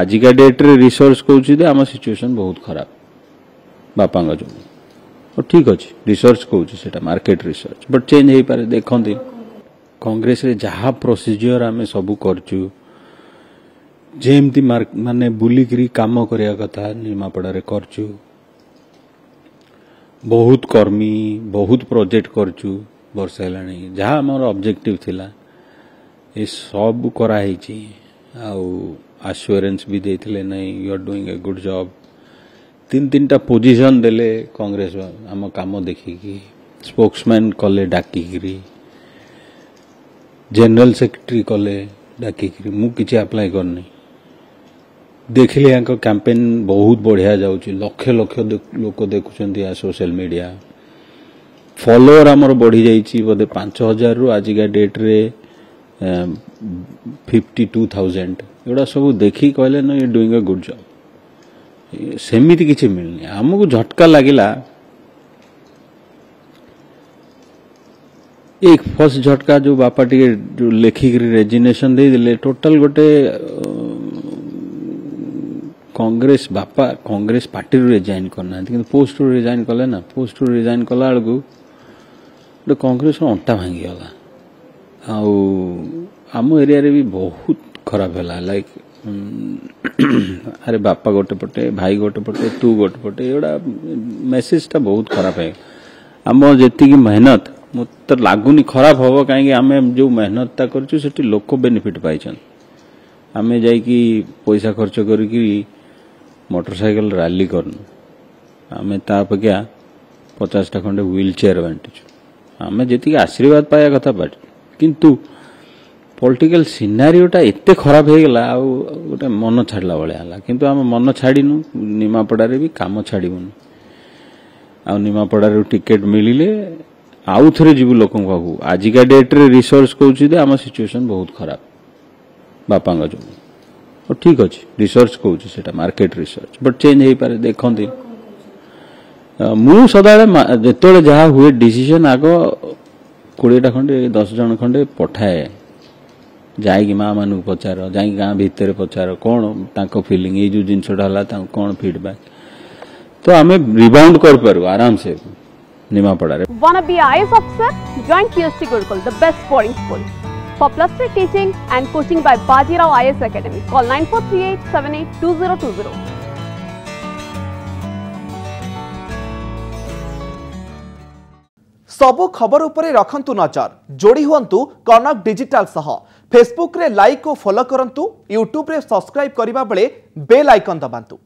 ଆଜିକା ଡେଟ୍ରେ ରିସୋର୍ସ କହୁଛି ଯେ ଆମ ସିଚୁଏସନ୍ ବହୁତ ଖରାପ ବାପାଙ୍କ ଯୋଗୁଁ ହଉ ଠିକ୍ ଅଛି ରିସର୍ଚ୍ଚ କହୁଛି ସେଇଟା ମାର୍କେଟ ରିସର୍ଚ୍ଚ ବଟ୍ ଚେଞ୍ଜ ହେଇପାରେ ଦେଖନ୍ତି କଂଗ୍ରେସରେ ଯାହା ପ୍ରୋସିଜିଓର ଆମେ ସବୁ କରିଛୁ ଯେମିତି ମାନେ ବୁଲିକିରି କାମ କରିବା କଥା ନିମାପଡ଼ାରେ କରିଛୁ ବହୁତ କର୍ମୀ ବହୁତ ପ୍ରୋଜେକ୍ଟ କରିଛୁ ବର୍ଷେ ହେଲାଣି ଯାହା ଆମର ଅବଜେକ୍ଟିଭ୍ ଥିଲା ଏସବୁ କରାହେଇଛି ଆଉ ଆସ୍ୟୁରାନ୍ସ ବି ଦେଇଥିଲେ ନାହିଁ you are doing a good job ତିନି ତିନିଟା ପୋଜିସନ୍ ଦେଲେ କଂଗ୍ରେସ ଆମ କାମ ଦେଖିକି ସ୍ପୋକ୍ସମ୍ୟାନ୍ କଲେ ଡାକିକିରି ଜେନେରାଲ ସେକ୍ରେଟେରୀ କଲେ ଡାକିକିରି ମୁଁ କିଛି ଆପ୍ଲାଏ କରିନି ଦେଖିଲେ ୟାଙ୍କ କ୍ୟାମ୍ପେନ୍ ବହୁତ ବଢ଼ିଆ ଯାଉଛି ଲକ୍ଷ ଲକ୍ଷ ଲୋକ ଦେଖୁଛନ୍ତି ଆ ସୋସିଆଲ ମିଡ଼ିଆ ଫଲୋଅର୍ ଆମର ବଢ଼ିଯାଇଛି ବୋଧେ ପାଞ୍ଚ ହଜାରରୁ ଆଜିକା ଡେଟ୍ରେ फिफ्टी टू थाउजेंड ଏଗୁଡ଼ା सब ଦେଖିକି କହିଲେ ନା you doing a good job ସେମିତି କିଛି ମିଳିନି ଆମକୁ ଝଟକା ଲାଗିଲା एक फर्स्ट झटका जो बापा टे जो लेखिक रेजिनेसन देदेले टोटाल गोटे कांग्रेस बापा कांग्रेस पार्टी रिजाइन करना कि पोस्ट रिजाइन कले ना पोस्ट रिजाइन कला बेलू गोटे कांग्रेस अंटा भांगीगला आउ ଆମ ଏରିଆରେ ବି ବହୁତ ଖରାପ ହେଲା ଲାଇକ୍ ଆରେ ବାପା ଗୋଟେ ପଟେ ଭାଇ ଗୋଟେ ପଟେ ତୁ ଗୋଟେ ପଟେ ଏଗୁଡ଼ା ମେସେଜଟା ବହୁତ ଖରାପ ହେଇଗଲା ଆମ ଯେତିକି ମେହନତ ମୋତେ ଲାଗୁନି ଖରାପ ହେବ କାହିଁକି ଆମେ ଯେଉଁ ମେହନତଟା କରିଛୁ ସେଠି ଲୋକ ବେନିଫିଟ୍ ପାଇଛନ୍ତି ଆମେ ଯାଇକି ପଇସା ଖର୍ଚ୍ଚ କରିକି ମଟରସାଇକେଲ ରାଲି କରିନୁ ଆମେ ତା ଅପେକ୍ଷା ପଚାଶଟା ଖଣ୍ଡେ ହ୍ୱିଲ୍ ଚେୟାର ବାଣ୍ଟିଛୁ ଆମେ ଯେତିକି ଆଶୀର୍ବାଦ ପାଇବା କଥା ପାଇଛୁ କିନ୍ତୁ ପଲିଟିକାଲ ସିନାରିଓଟା ଏତେ ଖରାପ ହେଇଗଲା ଆଉ ଗୋଟେ ମନ ଛାଡ଼ିଲା ଭଳିଆ ହେଲା କିନ୍ତୁ ଆମେ ମନ ଛାଡ଼ିନୁ ନିମାପଡ଼ାରେ ବି କାମ ଛାଡ଼ିବୁନୁ ଆଉ ନିମାପଡ଼ାରୁ ଟିକେଟ୍ ମିଳିଲେ ଆଉ ଥରେ ଯିବୁ ଲୋକଙ୍କ ପାଖକୁ ଆଜିକା ଡେଟ୍ରେ ରିସର୍ଚ୍ଚ କରୁଛି ଯେ ଆମ ସିଚୁଏସନ୍ ବହୁତ ଖରାପ ବାପାଙ୍କ ଯୋଗୁଁ ହଉ ଠିକ୍ ଅଛି ରିସର୍ଚ୍ଚ କହୁଛି ସେଇଟା ମାର୍କେଟ ରିସର୍ଚ୍ଚ ବଟ୍ ଚେଞ୍ଜ ହେଇପାରେ ଦେଖନ୍ତି ମୁଁ ସଦାବେଳେ ଯେତେବେଳେ ଯାହା ହୁଏ ଡିସିସନ୍ ଆଗ କୋଡ଼ିଏଟା ଖଣ୍ଡେ ଦଶ ଜଣ ଖଣ୍ଡେ ପଠାଏ ଯାଇକି ମାଆମାନଙ୍କୁ ପଚାର ଯାଇକି ଗାଁ ଭିତରେ ପଚାର କ'ଣ ତାଙ୍କ ଫିଲିଂ ଏଇ ଯେଉଁ ଜିନିଷଟା ହେଲା ତାଙ୍କୁ କ'ଣ ଫିଡ଼ବ୍ୟାକ୍ ତ ଆମେ ରିବାଉଣ୍ଡ କରିପାରୁ ଆରାମସେ ନିମାପଡ଼ାରେ Wanna be IAS officer? Join TSC Gurukul, the best boarding school. For plus three teaching and coaching by Bajirao IAS Academy, call 9438782020. ସବୁ ଖବର ଉପରେ ରଖନ୍ତୁ ନଜର ଯୋଡ଼ି ହୁଅନ୍ତୁ କନକ ଡିଜିଟାଲ ସହ ଫେସବୁକ୍ରେ ଲାଇକ୍ ଓ ଫଲୋ କରନ୍ତୁ ୟୁଟ୍ୟୁବ୍ରେ ସବସ୍କ୍ରାଇବ୍ କରିବା ବେଳେ ବେଲ୍ ଆଇକନ୍ ଦବାନ୍ତୁ